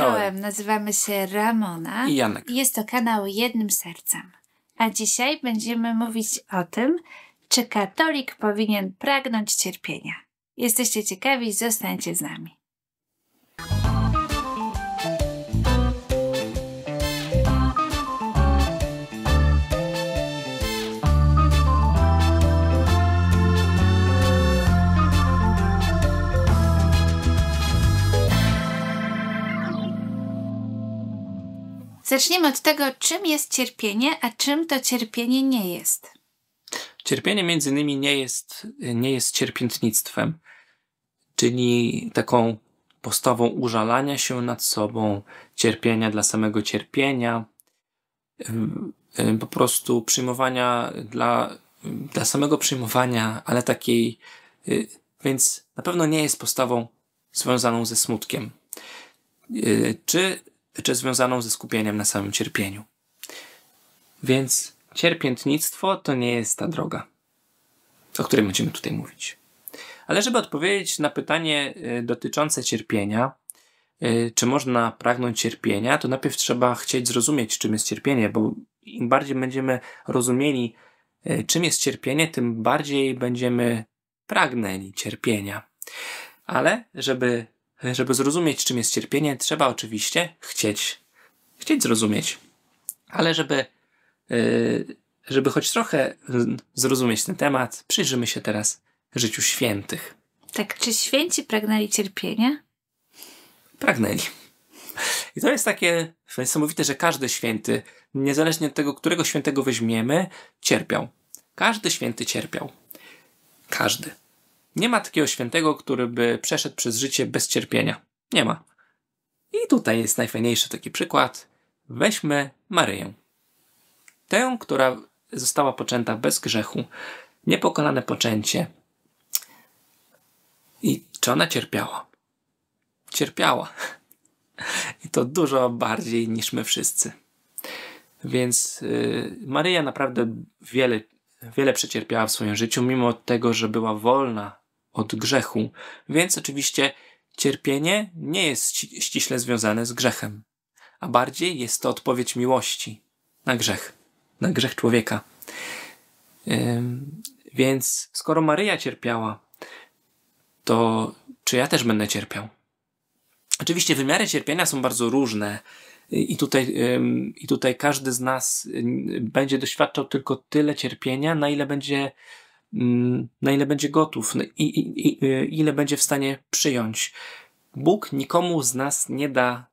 czołem. Nazywamy się Ramona. I Janek. Jest to kanał Jednym Sercem. A dzisiaj będziemy mówić o tym, czy katolik powinien pragnąć cierpienia. Jesteście ciekawi? Zostańcie z nami. Zacznijmy od tego, czym jest cierpienie, a czym to cierpienie nie jest. Cierpienie między innymi nie jest, nie jest cierpiętnictwem, czyli taką postawą użalania się nad sobą, cierpienia dla samego cierpienia, po prostu przyjmowania dla, dla samego przyjmowania, ale takiej, więc na pewno nie jest postawą związaną ze smutkiem. Czy czy związaną ze skupieniem na samym cierpieniu. Więc cierpiętnictwo to nie jest ta droga, o której będziemy tutaj mówić. Ale żeby odpowiedzieć na pytanie y, dotyczące cierpienia, y, czy można pragnąć cierpienia, to najpierw trzeba chcieć zrozumieć, czym jest cierpienie, bo im bardziej będziemy rozumieli, y, czym jest cierpienie, tym bardziej będziemy pragnęli cierpienia. Ale żeby żeby zrozumieć, czym jest cierpienie, trzeba oczywiście chcieć. Chcieć zrozumieć. Ale żeby, y, żeby choć trochę zrozumieć ten temat, przyjrzymy się teraz życiu świętych. Tak, czy święci pragnęli cierpienia? Pragnęli. I to jest takie niesamowite, że każdy święty, niezależnie od tego, którego świętego weźmiemy, cierpiał. Każdy święty cierpiał. Każdy. Nie ma takiego świętego, który by przeszedł przez życie bez cierpienia. Nie ma. I tutaj jest najfajniejszy taki przykład. Weźmy Maryję. Tę, która została poczęta bez grzechu, niepokonane poczęcie. I czy ona cierpiała? Cierpiała. I to dużo bardziej niż my wszyscy. Więc yy, Maryja naprawdę wiele, wiele przecierpiała w swoim życiu, mimo tego, że była wolna od grzechu. Więc oczywiście cierpienie nie jest ściśle związane z grzechem, a bardziej jest to odpowiedź miłości na grzech, na grzech człowieka. Więc skoro Maryja cierpiała, to czy ja też będę cierpiał? Oczywiście wymiary cierpienia są bardzo różne. I tutaj, I tutaj każdy z nas y, będzie doświadczał tylko tyle cierpienia, na ile będzie Mm, na ile będzie gotów no i, i, i, y, ile będzie w stanie przyjąć. Bóg nikomu z nas nie da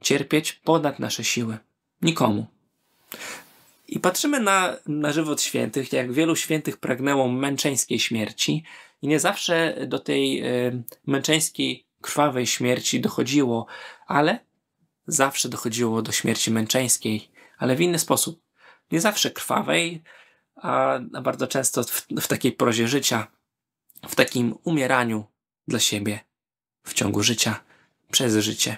cierpieć ponad nasze siły. Nikomu. I patrzymy na, na żywot świętych, jak wielu świętych pragnęło męczeńskiej śmierci, i nie zawsze do tej y, męczeńskiej, krwawej śmierci dochodziło, ale zawsze dochodziło do śmierci męczeńskiej, ale w inny sposób. Nie zawsze krwawej, a bardzo często w, w takiej prozie życia, w takim umieraniu dla siebie w ciągu życia, przez życie.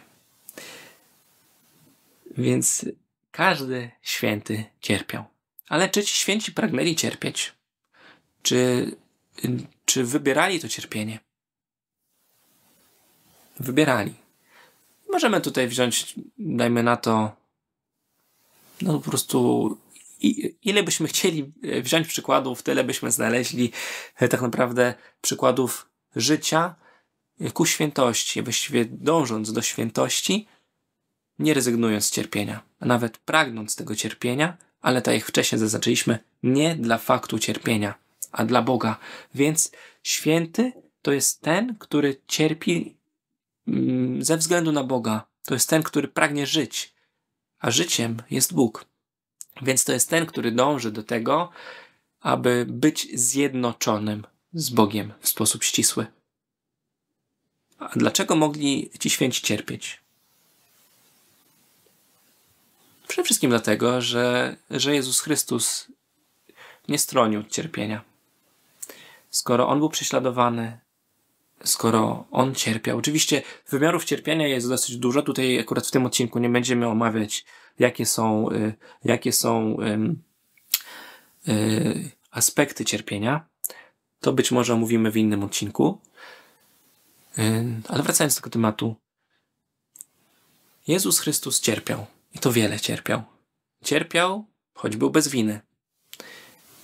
Więc każdy święty cierpiał. Ale czy ci święci pragnęli cierpieć? Czy, czy wybierali to cierpienie? Wybierali. Możemy tutaj wziąć, dajmy na to, no po prostu i ile byśmy chcieli e, wziąć przykładów, tyle byśmy znaleźli e, tak naprawdę przykładów życia e, ku świętości, właściwie dążąc do świętości, nie rezygnując z cierpienia, a nawet pragnąc tego cierpienia, ale tak jak wcześniej zaznaczyliśmy, nie dla faktu cierpienia, a dla Boga. Więc święty to jest ten, który cierpi mm, ze względu na Boga. To jest ten, który pragnie żyć, a życiem jest Bóg. Więc to jest ten, który dąży do tego, aby być zjednoczonym z Bogiem w sposób ścisły. A dlaczego mogli ci święci cierpieć? Przede wszystkim dlatego, że, że Jezus Chrystus nie stronił cierpienia. Skoro on był prześladowany, skoro on cierpiał. Oczywiście wymiarów cierpienia jest dosyć dużo. Tutaj akurat w tym odcinku nie będziemy omawiać, jakie są, y, jakie są y, aspekty cierpienia. To być może omówimy w innym odcinku. Y, ale wracając do tego tematu. Jezus Chrystus cierpiał. I to wiele cierpiał. Cierpiał, choć był bez winy.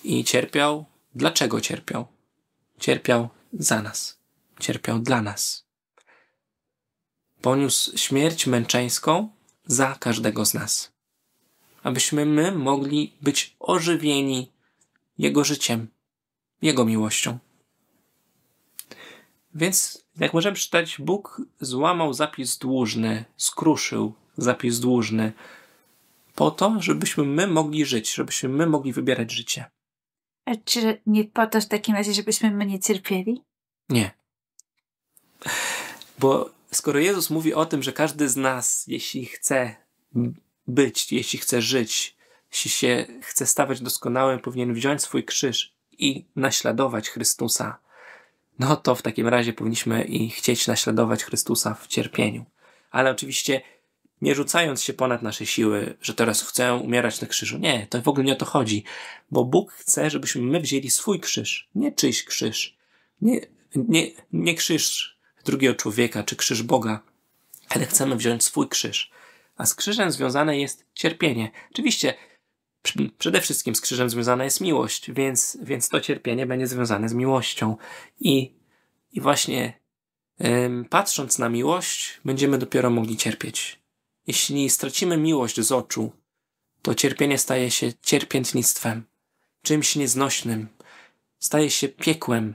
I cierpiał, dlaczego cierpiał? Cierpiał za nas cierpiał dla nas. Poniósł śmierć męczeńską za każdego z nas, abyśmy my mogli być ożywieni Jego życiem, Jego miłością. Więc, jak możemy przeczytać, Bóg złamał zapis dłużny, skruszył zapis dłużny, po to, żebyśmy my mogli żyć, żebyśmy my mogli wybierać życie. A czy nie po to w takim razie, żebyśmy my nie cierpieli? Nie. Bo skoro Jezus mówi o tym, że każdy z nas, jeśli chce być, jeśli chce żyć, jeśli się chce stawać doskonałym, powinien wziąć swój krzyż i naśladować Chrystusa, no to w takim razie powinniśmy i chcieć naśladować Chrystusa w cierpieniu. Ale oczywiście nie rzucając się ponad nasze siły, że teraz chcę umierać na krzyżu. Nie, to w ogóle nie o to chodzi, bo Bóg chce, żebyśmy my wzięli swój krzyż, nie czyjś krzyż. Nie, nie, nie krzyż drugiego człowieka czy krzyż Boga, ale chcemy wziąć swój krzyż. A z krzyżem związane jest cierpienie. Oczywiście przede wszystkim z krzyżem związana jest miłość, więc, więc to cierpienie będzie związane z miłością. I, i właśnie ym, patrząc na miłość, będziemy dopiero mogli cierpieć. Jeśli stracimy miłość z oczu, to cierpienie staje się cierpiętnictwem, czymś nieznośnym, staje się piekłem.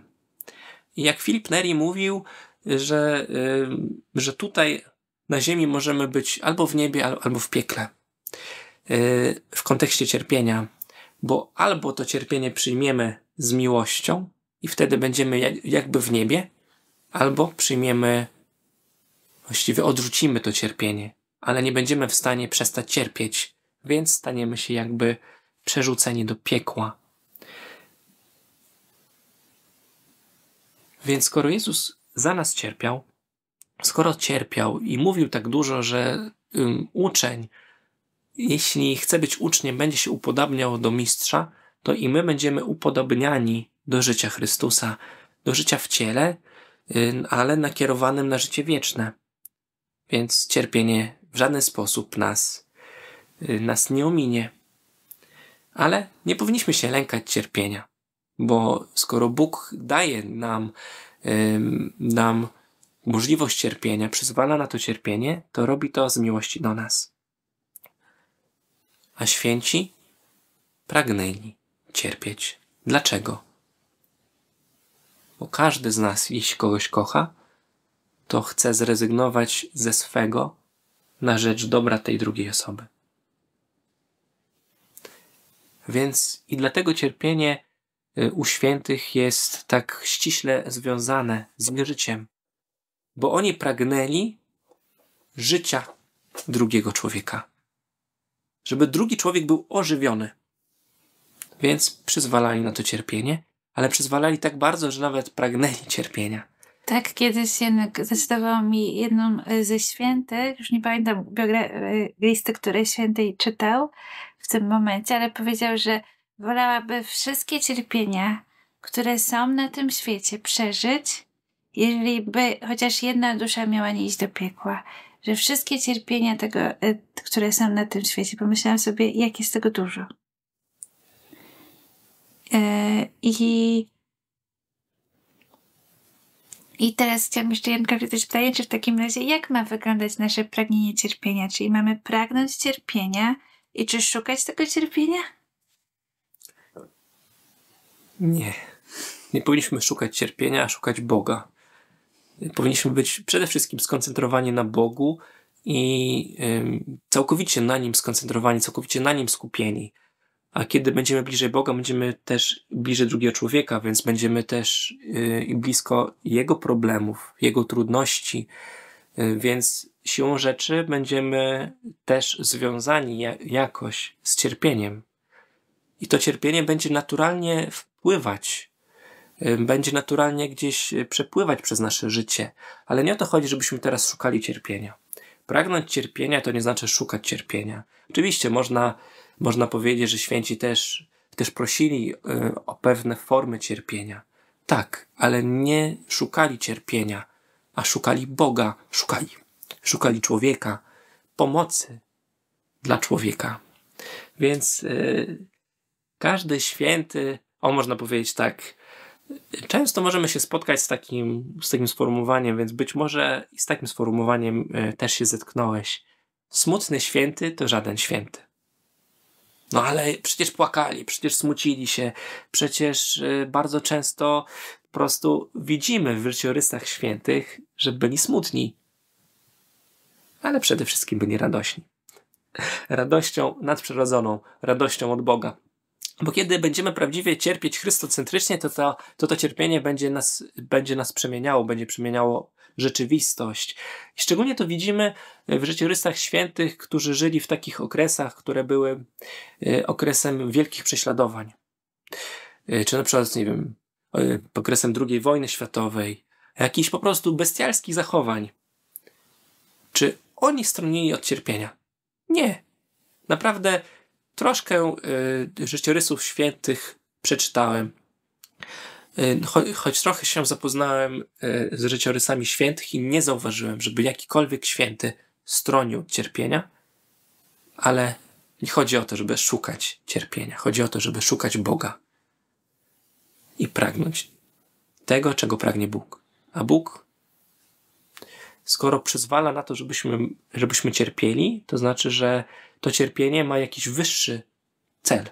I jak Filip Neri mówił, że, że tutaj na ziemi możemy być albo w niebie, albo w piekle. Y, w kontekście cierpienia, bo albo to cierpienie przyjmiemy z miłością i wtedy będziemy jakby w niebie, albo przyjmiemy, właściwie odrzucimy to cierpienie, ale nie będziemy w stanie przestać cierpieć, więc staniemy się jakby przerzuceni do piekła. Więc skoro Jezus za nas cierpiał, skoro cierpiał i mówił tak dużo, że um, uczeń, jeśli chce być uczniem, będzie się upodabniał do mistrza, to i my będziemy upodobniani do życia Chrystusa, do życia w ciele, ale nakierowanym na życie wieczne. Więc cierpienie w żaden sposób nas, y, nas nie ominie. Ale nie powinniśmy się lękać cierpienia, bo skoro Bóg daje nam nam możliwość cierpienia, przyzwala na to cierpienie, to robi to z miłości do nas. A święci pragnęli cierpieć. Dlaczego? Bo każdy z nas, jeśli kogoś kocha, to chce zrezygnować ze swego na rzecz dobra tej drugiej osoby. Więc i dlatego cierpienie Y, u świętych jest tak ściśle związane z życiem, bo oni pragnęli życia drugiego człowieka, żeby drugi człowiek był ożywiony. Więc przyzwalali na to cierpienie, ale przyzwalali tak bardzo, że nawet pragnęli cierpienia. Tak, kiedyś jednak zdecydował mi jedną y, ze świętych, już nie pamiętam y, listy, które świętej czytał w tym momencie, ale powiedział, że Wolałaby wszystkie cierpienia, które są na tym świecie, przeżyć, jeżeli by chociaż jedna dusza miała nie iść do piekła. Że wszystkie cierpienia tego, e, które są na tym świecie, pomyślałam sobie, jak jest tego dużo. E, I i teraz chciałam jeszcze Janka zadać pytanie, czy w takim razie jak ma wyglądać nasze pragnienie cierpienia? Czyli mamy pragnąć cierpienia i czy szukać tego cierpienia? Nie. Nie powinniśmy szukać cierpienia, a szukać Boga. Powinniśmy być przede wszystkim skoncentrowani na Bogu i całkowicie na Nim skoncentrowani, całkowicie na Nim skupieni. A kiedy będziemy bliżej Boga, będziemy też bliżej drugiego człowieka, więc będziemy też y, blisko Jego problemów, Jego trudności. Y, więc siłą rzeczy będziemy też związani jakoś z cierpieniem. I to cierpienie będzie naturalnie pływać. Będzie naturalnie gdzieś y, przepływać przez nasze życie, ale nie o to chodzi, żebyśmy teraz szukali cierpienia. Pragnąć cierpienia to nie znaczy szukać cierpienia. Oczywiście można, można powiedzieć, że święci też, też prosili y, o pewne formy cierpienia. Tak, ale nie szukali cierpienia, a szukali Boga, szukali, szukali człowieka, pomocy dla człowieka. Więc yy, każdy święty o można powiedzieć tak, Często możemy się spotkać z takim, z takim sformułowaniem, więc być może i z takim sformułowaniem e, też się zetknąłeś. Smutny święty to żaden święty. No ale przecież płakali, przecież smucili się, przecież e, bardzo często po prostu widzimy w życiorysach świętych, że byli smutni, ale przede wszystkim byli radośni. Radością nadprzyrodzoną, radością od Boga. Bo kiedy będziemy prawdziwie cierpieć chrystocentrycznie, to, to, to to cierpienie będzie nas, będzie nas przemieniało, będzie przemieniało rzeczywistość. Szczególnie to widzimy e, w życiorysach świętych, którzy żyli w takich okresach, które były e, okresem wielkich prześladowań. E, czy na przykład, nie wiem, okresem II wojny światowej, jakichś po prostu bestialskich zachowań. Czy oni stronili od cierpienia? Nie. Naprawdę troszkę y, życiorysów świętych przeczytałem. Y, choć trochę się zapoznałem y, z życiorysami świętych i nie zauważyłem, żeby jakikolwiek święty stronił cierpienia, ale nie chodzi o to, żeby szukać cierpienia. Chodzi o to, żeby szukać Boga i pragnąć tego, czego pragnie Bóg. A Bóg, skoro przyzwala na to, żebyśmy, żebyśmy cierpieli, to znaczy, że to cierpienie ma jakiś wyższy cel.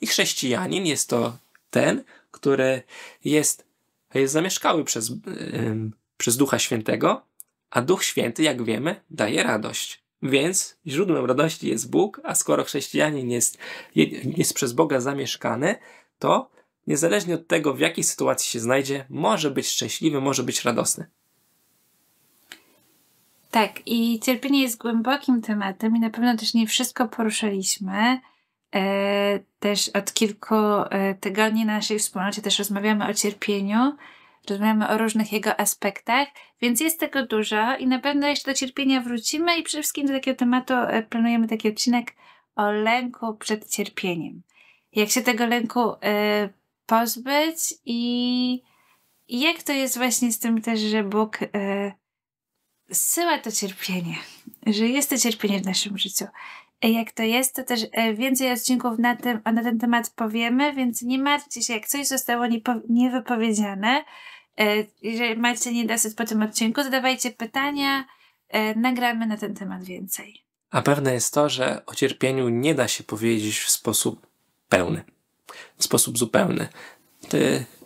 I chrześcijanin jest to ten, który jest, jest zamieszkały przez, przez Ducha Świętego, a Duch Święty, jak wiemy, daje radość. Więc źródłem radości jest Bóg, a skoro chrześcijanin jest, jest przez Boga zamieszkany, to niezależnie od tego, w jakiej sytuacji się znajdzie, może być szczęśliwy, może być radosny. Tak, i cierpienie jest głębokim tematem i na pewno też nie wszystko poruszaliśmy. E, też od kilku e, tygodni na naszej wspólnocie też rozmawiamy o cierpieniu, rozmawiamy o różnych jego aspektach, więc jest tego dużo i na pewno jeszcze do cierpienia wrócimy i przede wszystkim do takiego tematu e, planujemy taki odcinek o lęku przed cierpieniem. Jak się tego lęku e, pozbyć i, i jak to jest właśnie z tym też, że Bóg Syła to cierpienie, że jest to cierpienie w naszym życiu. Jak to jest, to też e, więcej odcinków na ten, na ten temat powiemy, więc nie martwcie się, jak coś zostało niewypowiedziane, jeżeli macie niedosyt po tym odcinku, zadawajcie pytania, e, nagramy na ten temat więcej. A pewne jest to, że o cierpieniu nie da się powiedzieć w sposób pełny, w sposób zupełny.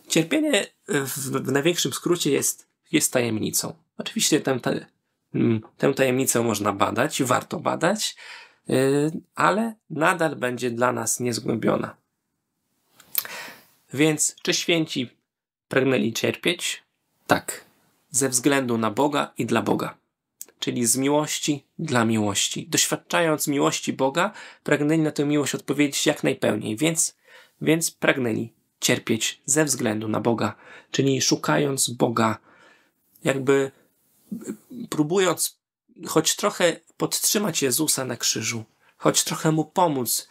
Cierpienie w największym skrócie jest, jest tajemnicą. Oczywiście tę, mm, tę tajemnicę można badać, warto badać, y, ale nadal będzie dla nas niezgłębiona. Więc czy święci pragnęli cierpieć? Tak, ze względu na Boga i dla Boga, czyli z miłości dla miłości. Doświadczając miłości Boga, pragnęli na tę miłość odpowiedzieć jak najpełniej, więc, więc pragnęli cierpieć ze względu na Boga, czyli szukając Boga, jakby próbując choć trochę podtrzymać Jezusa na krzyżu, choć trochę mu pomóc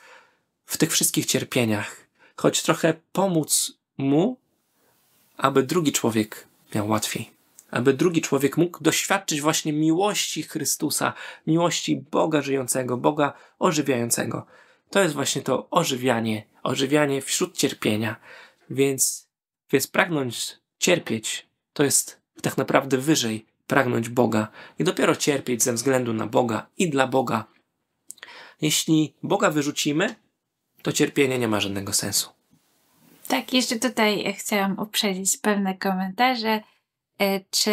w tych wszystkich cierpieniach, choć trochę pomóc mu, aby drugi człowiek miał łatwiej, aby drugi człowiek mógł doświadczyć właśnie miłości Chrystusa, miłości Boga żyjącego, Boga ożywiającego. To jest właśnie to ożywianie, ożywianie wśród cierpienia. Więc, więc pragnąć cierpieć to jest tak naprawdę wyżej pragnąć Boga i dopiero cierpieć ze względu na Boga i dla Boga. Jeśli Boga wyrzucimy, to cierpienie nie ma żadnego sensu. Tak, jeszcze tutaj chciałam uprzedzić pewne komentarze. E, czy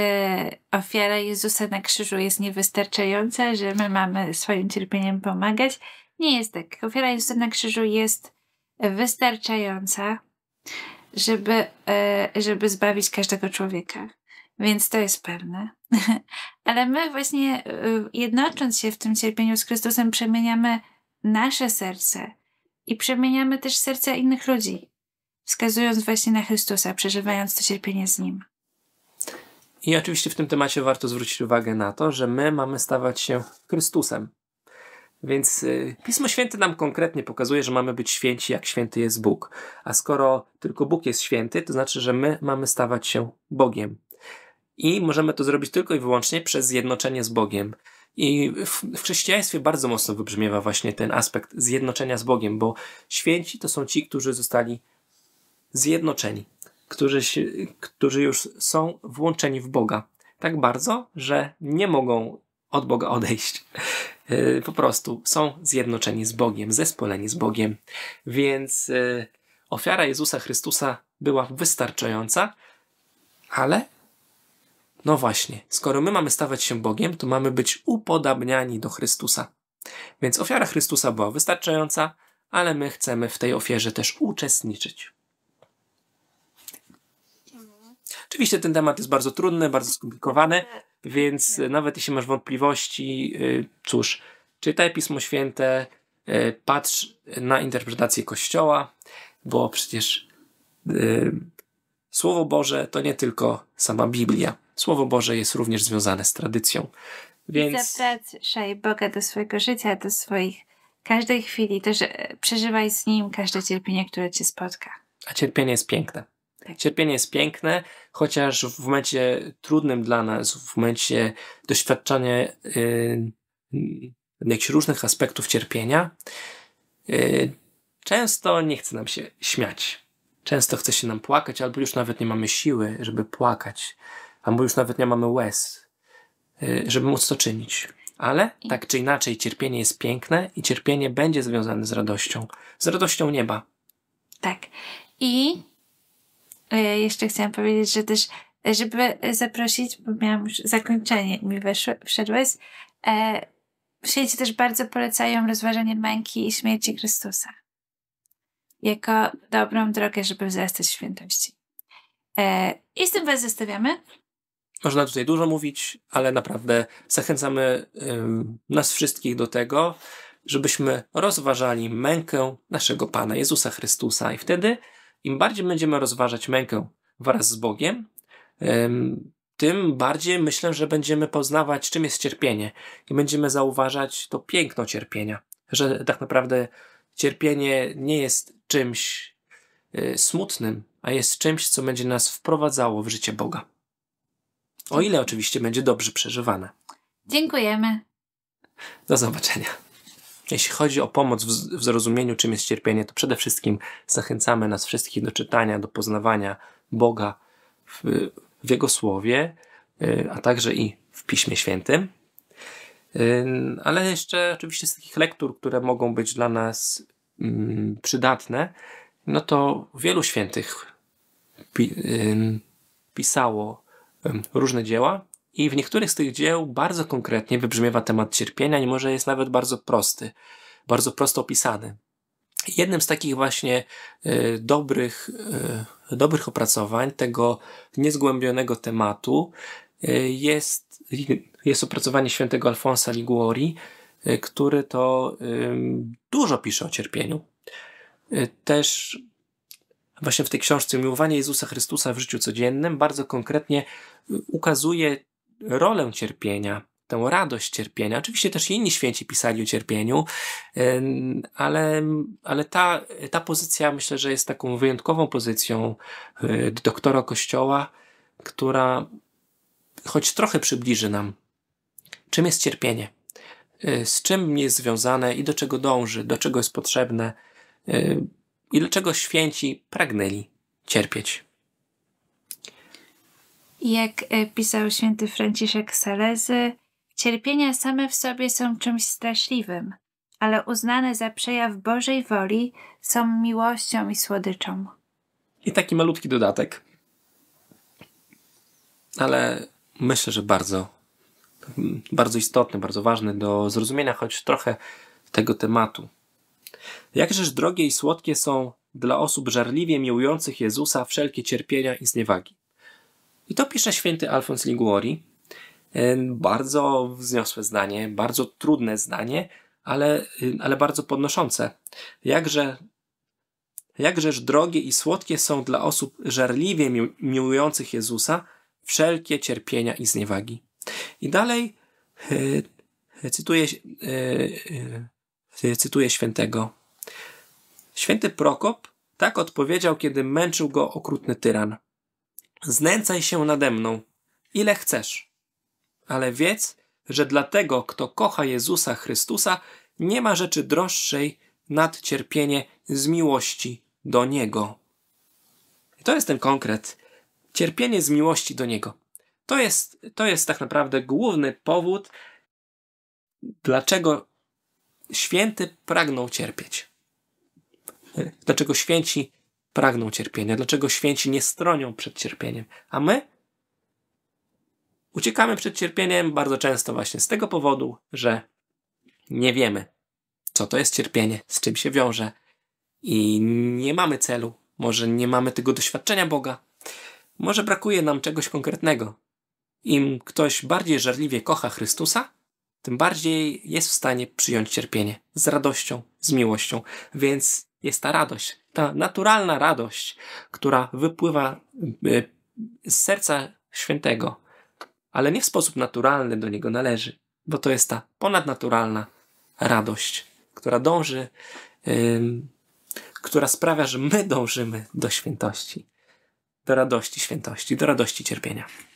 ofiara Jezusa na krzyżu jest niewystarczająca, że my mamy swoim cierpieniem pomagać? Nie jest tak. Ofiara Jezusa na krzyżu jest wystarczająca, żeby, e, żeby zbawić każdego człowieka. Więc to jest pewne. Ale my właśnie y, jednocząc się w tym cierpieniu z Chrystusem przemieniamy nasze serce i przemieniamy też serca innych ludzi, wskazując właśnie na Chrystusa, przeżywając to cierpienie z Nim. I oczywiście w tym temacie warto zwrócić uwagę na to, że my mamy stawać się Chrystusem. Więc y, Pismo Święte nam konkretnie pokazuje, że mamy być święci, jak święty jest Bóg. A skoro tylko Bóg jest święty, to znaczy, że my mamy stawać się Bogiem. I możemy to zrobić tylko i wyłącznie przez zjednoczenie z Bogiem. I w, chrześcijaństwie bardzo mocno wybrzmiewa właśnie ten aspekt zjednoczenia z Bogiem, bo święci to są ci, którzy zostali zjednoczeni, którzy, się, którzy już są włączeni w Boga. Tak bardzo, że nie mogą od Boga odejść. E, po prostu są zjednoczeni z Bogiem, zespoleni z Bogiem. Więc e, ofiara Jezusa Chrystusa była wystarczająca, ale no właśnie, skoro my mamy stawać się Bogiem, to mamy być upodabniani do Chrystusa. Więc ofiara Chrystusa była wystarczająca, ale my chcemy w tej ofierze też uczestniczyć. Oczywiście ten temat jest bardzo trudny, bardzo skomplikowany, więc nawet jeśli masz wątpliwości, y, cóż, czytaj Pismo Święte, y, patrz na interpretację Kościoła, bo przecież y, Słowo Boże to nie tylko sama Biblia. Słowo Boże jest również związane z tradycją. Więc... Zapraszaj Boga do swojego życia, do swoich każdej chwili. Też e, przeżywaj z Nim każde cierpienie, które Cię spotka. A cierpienie jest piękne. Tak. Cierpienie jest piękne, chociaż w momencie trudnym dla nas, w momencie doświadczania yy, jakichś różnych aspektów cierpienia, yy, często nie chce nam się śmiać. Często chce się nam płakać, albo już nawet nie mamy siły, żeby płakać, albo już nawet nie mamy łez, y, żeby móc to czynić. Ale tak czy inaczej, cierpienie jest piękne i cierpienie będzie związane z radością, z radością nieba. Tak. I y, jeszcze chciałam powiedzieć, że też, żeby zaprosić, bo miałam już zakończenie, mi weszło, wszedłeś. E, w sieci też bardzo polecają rozważanie męki i śmierci Chrystusa jako dobrą drogę, żeby zostać w świętości. E, I z tym Was zostawiamy. Można tutaj dużo mówić, ale naprawdę zachęcamy nas wszystkich do tego, żebyśmy rozważali mękę naszego Pana Jezusa Chrystusa. I wtedy, im bardziej będziemy rozważać mękę wraz z Bogiem, tym bardziej myślę, że będziemy poznawać, czym jest cierpienie i będziemy zauważać to piękno cierpienia, że tak naprawdę cierpienie nie jest czymś y, smutnym, a jest czymś, co będzie nas wprowadzało w życie Boga. O ile oczywiście będzie dobrze przeżywane. Dziękujemy. Do zobaczenia. Jeśli chodzi o pomoc w zrozumieniu, czym jest cierpienie, to przede wszystkim zachęcamy nas wszystkich do czytania, do poznawania Boga w, w Jego Słowie, y, a także i w Piśmie Świętym. Y, ale jeszcze oczywiście z takich lektur, które mogą być dla nas Mm, przydatne, no to wielu świętych pisało różne dzieła i w niektórych z tych dzieł bardzo konkretnie wybrzmiewa temat cierpienia, mimo że jest nawet bardzo prosty, bardzo prosto opisany. Jednym z takich właśnie y, dobrych, y, dobrych opracowań tego niezgłębionego tematu y, jest, jest opracowanie świętego Alfonsa Liguori Y, który to dużo pisze o cierpieniu. Y, też właśnie w tej książce Miłowanie Jezusa Chrystusa w życiu codziennym bardzo konkretnie y, ukazuje rolę cierpienia, tę radość cierpienia. Oczywiście też inni święci pisali o cierpieniu, ale, ale ta, ta pozycja myślę, że jest taką wyjątkową pozycją doktora Kościoła, która choć trochę przybliży nam, czym jest cierpienie. Y, z czym jest związane i do czego dąży, do czego jest potrzebne y, i dlaczego święci pragnęli cierpieć. Jak y, pisał święty Franciszek Salezy, cierpienia same w sobie są czymś straszliwym, ale uznane za przejaw Bożej woli są miłością i słodyczą. I taki malutki dodatek, ale myślę, że bardzo bardzo istotny, bardzo ważny do zrozumienia choć trochę tego tematu. Jakżeż drogie i słodkie są dla osób żarliwie miłujących Jezusa wszelkie cierpienia i zniewagi. I to pisze święty Alfons Liguori. E, bardzo wzniosłe zdanie, bardzo trudne zdanie, ale, e, ale bardzo podnoszące. Jakże, jakżeż drogie i słodkie są dla osób żarliwie miłujących Jezusa wszelkie cierpienia i zniewagi. I dalej e, e, cytuję, e, cytuję świętego. Święty Prokop tak odpowiedział, kiedy męczył go okrutny tyran. Znęcaj się nade mną, ile chcesz, ale wiedz, że dla tego, kto kocha Jezusa Chrystusa, nie ma rzeczy droższej nad cierpienie z miłości do Niego. I to jest ten konkret. Cierpienie z miłości do Niego. To jest, to jest tak naprawdę główny powód, dlaczego święty pragnął cierpieć. Dlaczego święci pragną cierpienia, dlaczego święci nie stronią przed cierpieniem. A my uciekamy przed cierpieniem bardzo często właśnie z tego powodu, że nie wiemy, co to jest cierpienie, z czym się wiąże i nie mamy celu, może nie mamy tego doświadczenia Boga, może brakuje nam czegoś konkretnego, im ktoś bardziej żarliwie kocha Chrystusa, tym bardziej jest w stanie przyjąć cierpienie z radością, z miłością. Więc jest ta radość, ta naturalna radość, która wypływa y, z serca świętego, ale nie w sposób naturalny do niego należy, bo to jest ta ponadnaturalna radość, która dąży, która sprawia, że my dążymy do świętości, do radości świętości, do radości cierpienia.